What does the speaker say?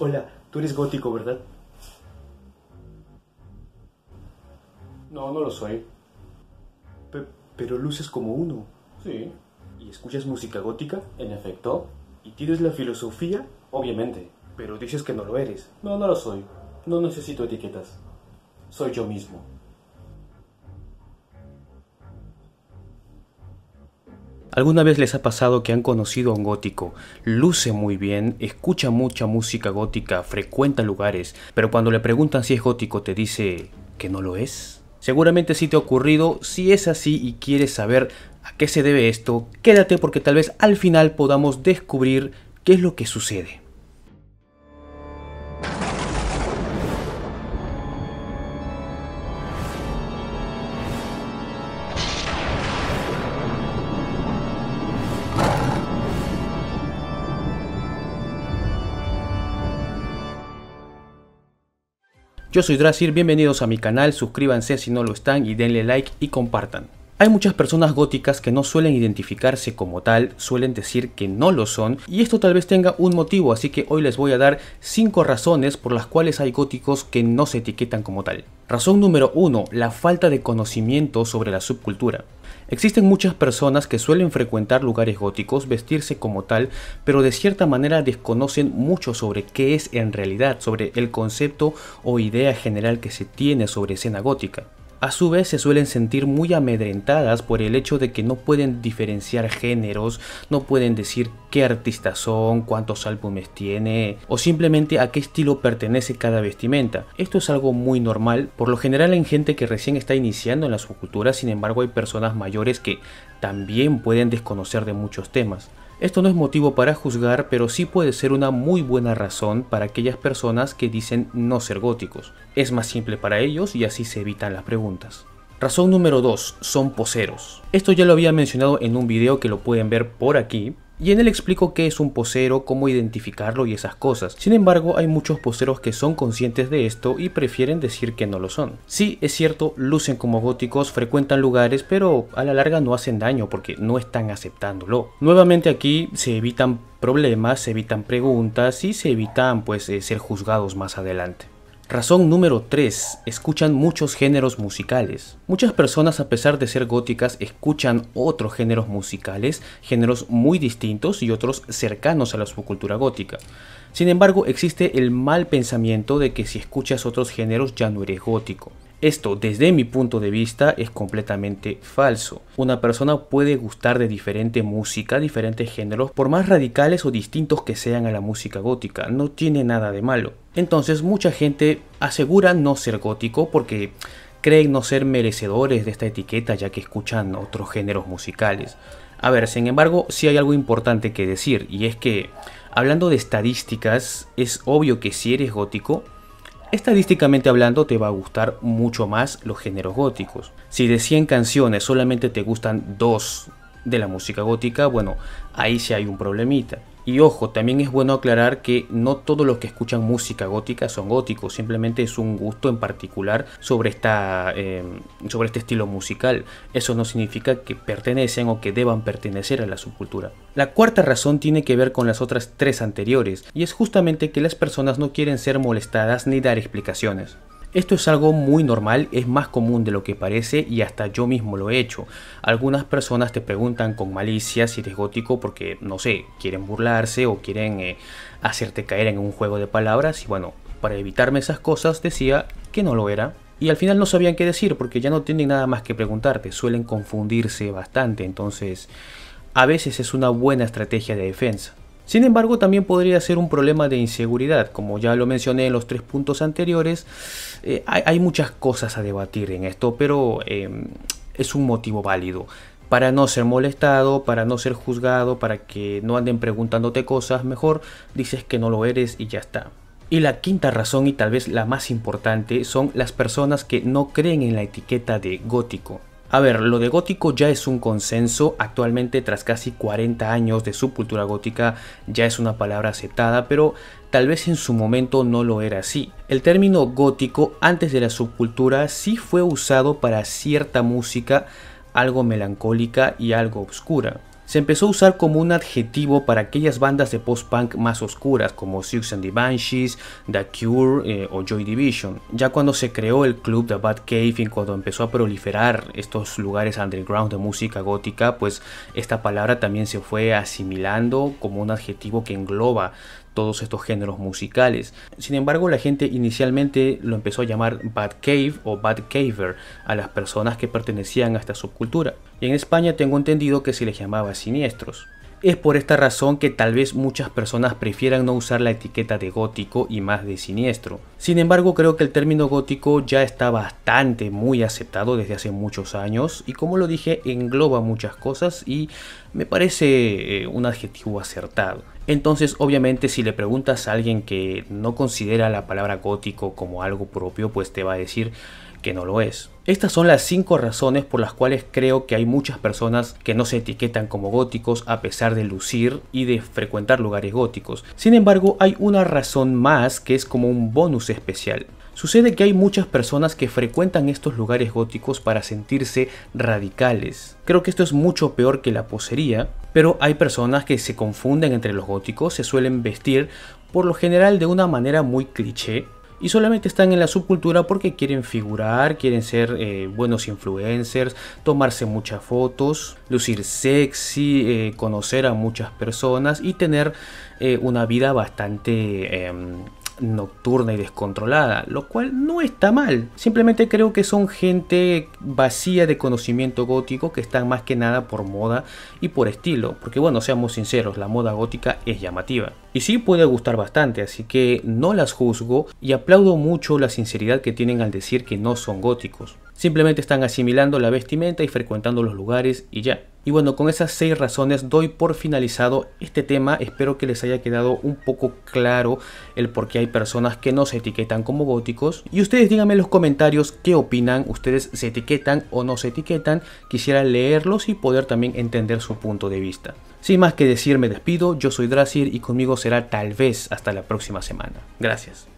Hola, tú eres gótico, ¿verdad? No, no lo soy. pero luces como uno. Sí. ¿Y escuchas música gótica? En efecto. ¿Y tienes la filosofía? Obviamente. Pero dices que no lo eres. No, no lo soy. No necesito etiquetas. Soy yo mismo. ¿Alguna vez les ha pasado que han conocido a un gótico? Luce muy bien, escucha mucha música gótica, frecuenta lugares, pero cuando le preguntan si es gótico te dice que no lo es. Seguramente sí te ha ocurrido, si es así y quieres saber a qué se debe esto, quédate porque tal vez al final podamos descubrir qué es lo que sucede. Yo soy Dracir, bienvenidos a mi canal, suscríbanse si no lo están y denle like y compartan. Hay muchas personas góticas que no suelen identificarse como tal, suelen decir que no lo son, y esto tal vez tenga un motivo, así que hoy les voy a dar 5 razones por las cuales hay góticos que no se etiquetan como tal. Razón número 1, la falta de conocimiento sobre la subcultura. Existen muchas personas que suelen frecuentar lugares góticos, vestirse como tal, pero de cierta manera desconocen mucho sobre qué es en realidad, sobre el concepto o idea general que se tiene sobre escena gótica. A su vez se suelen sentir muy amedrentadas por el hecho de que no pueden diferenciar géneros, no pueden decir qué artistas son, cuántos álbumes tiene o simplemente a qué estilo pertenece cada vestimenta. Esto es algo muy normal, por lo general en gente que recién está iniciando en la subcultura, sin embargo hay personas mayores que también pueden desconocer de muchos temas. Esto no es motivo para juzgar, pero sí puede ser una muy buena razón para aquellas personas que dicen no ser góticos. Es más simple para ellos y así se evitan las preguntas. Razón número 2. Son poseros. Esto ya lo había mencionado en un video que lo pueden ver por aquí, y en él explico qué es un posero, cómo identificarlo y esas cosas. Sin embargo, hay muchos poseros que son conscientes de esto y prefieren decir que no lo son. Sí, es cierto, lucen como góticos, frecuentan lugares, pero a la larga no hacen daño porque no están aceptándolo. Nuevamente aquí se evitan problemas, se evitan preguntas y se evitan pues eh, ser juzgados más adelante. Razón número 3. Escuchan muchos géneros musicales. Muchas personas, a pesar de ser góticas, escuchan otros géneros musicales, géneros muy distintos y otros cercanos a la subcultura gótica. Sin embargo, existe el mal pensamiento de que si escuchas otros géneros ya no eres gótico. Esto, desde mi punto de vista, es completamente falso. Una persona puede gustar de diferente música, diferentes géneros, por más radicales o distintos que sean a la música gótica, no tiene nada de malo. Entonces mucha gente asegura no ser gótico porque creen no ser merecedores de esta etiqueta ya que escuchan otros géneros musicales. A ver, sin embargo, sí hay algo importante que decir y es que, hablando de estadísticas, es obvio que si eres gótico, Estadísticamente hablando te va a gustar mucho más los géneros góticos. Si de 100 canciones solamente te gustan 2 de la música gótica, bueno, ahí sí hay un problemita. Y ojo, también es bueno aclarar que no todos los que escuchan música gótica son góticos, simplemente es un gusto en particular sobre, esta, eh, sobre este estilo musical. Eso no significa que pertenecen o que deban pertenecer a la subcultura. La cuarta razón tiene que ver con las otras tres anteriores, y es justamente que las personas no quieren ser molestadas ni dar explicaciones. Esto es algo muy normal, es más común de lo que parece y hasta yo mismo lo he hecho. Algunas personas te preguntan con malicia si eres gótico porque, no sé, quieren burlarse o quieren eh, hacerte caer en un juego de palabras y bueno, para evitarme esas cosas decía que no lo era. Y al final no sabían qué decir porque ya no tienen nada más que preguntarte, suelen confundirse bastante, entonces a veces es una buena estrategia de defensa. Sin embargo, también podría ser un problema de inseguridad. Como ya lo mencioné en los tres puntos anteriores, eh, hay, muchas cosas a debatir en esto, pero em, es un motivo válido para no ser molestado, para no ser juzgado, para que no anden preguntándote cosas, mejor dices que no lo eres y ya está. Y la quinta razón y tal vez la más importante son las personas que no creen en la etiqueta de gótico. A ver, lo de gótico ya es un consenso, actualmente tras casi 40 años de subcultura gótica ya es una palabra aceptada, pero tal vez en su momento no lo era así. El término gótico antes de la subcultura sí fue usado para cierta música, algo melancólica y algo oscura se empezó a usar como un adjetivo para aquellas bandas de post-punk más oscuras como Six and the Banshees, The Cure eh, o Joy Division. Ya cuando se creó el club The Bad Cave y cuando empezó a proliferar estos lugares underground de música gótica, pues esta palabra también se fue asimilando como un adjetivo que engloba todos estos géneros musicales. Sin embargo, la gente inicialmente lo empezó a llamar Bad Cave o Bad Caver a las personas que pertenecían a esta subcultura y en España tengo entendido que se les llamaba siniestros. Es por esta razón que tal vez muchas personas prefieran no usar la etiqueta de gótico y más de siniestro. Sin embargo, creo que el término gótico ya está bastante muy aceptado desde hace muchos años y como lo dije engloba muchas cosas y me parece eh, un adjetivo acertado. Entonces, obviamente, si le preguntas a alguien que no considera la palabra gótico como algo propio, pues te va a decir que no lo es. Estas son las 5 razones por las cuales creo que hay muchas personas que no se etiquetan como góticos a pesar de lucir y de frecuentar lugares góticos. Sin embargo, hay una razón más que es como un bonus especial. Sucede que hay muchas personas que frecuentan estos lugares góticos para sentirse radicales. Creo que esto es mucho peor que la posería, pero hay personas que se confunden entre los góticos, se suelen vestir por lo general de una manera muy cliché, y solamente están en la subcultura porque quieren figurar, quieren ser eh, buenos influencers, tomarse muchas fotos, lucir sexy, eh, conocer a muchas personas y tener eh, una vida bastante em, nocturna y descontrolada, lo cual no está mal. Simplemente creo que son gente vacía de conocimiento gótico que están más que nada por moda y por estilo, porque bueno, seamos sinceros, la moda gótica es llamativa. Y sí puede gustar bastante, así que no las juzgo y aplaudo mucho la sinceridad que tienen al decir que no son góticos. Simplemente están asimilando la vestimenta y frecuentando los lugares y ya. Y bueno, con esas seis razones doy por finalizado este tema. Espero que les haya quedado un poco claro el por qué hay personas que no se etiquetan como góticos. Y ustedes díganme en los comentarios qué opinan. ¿Ustedes se etiquetan o no se etiquetan? Quisiera leerlos y poder también entender su punto de vista. Sin más que decir, me despido. Yo soy Drasir y conmigo será tal vez hasta la próxima semana. Gracias.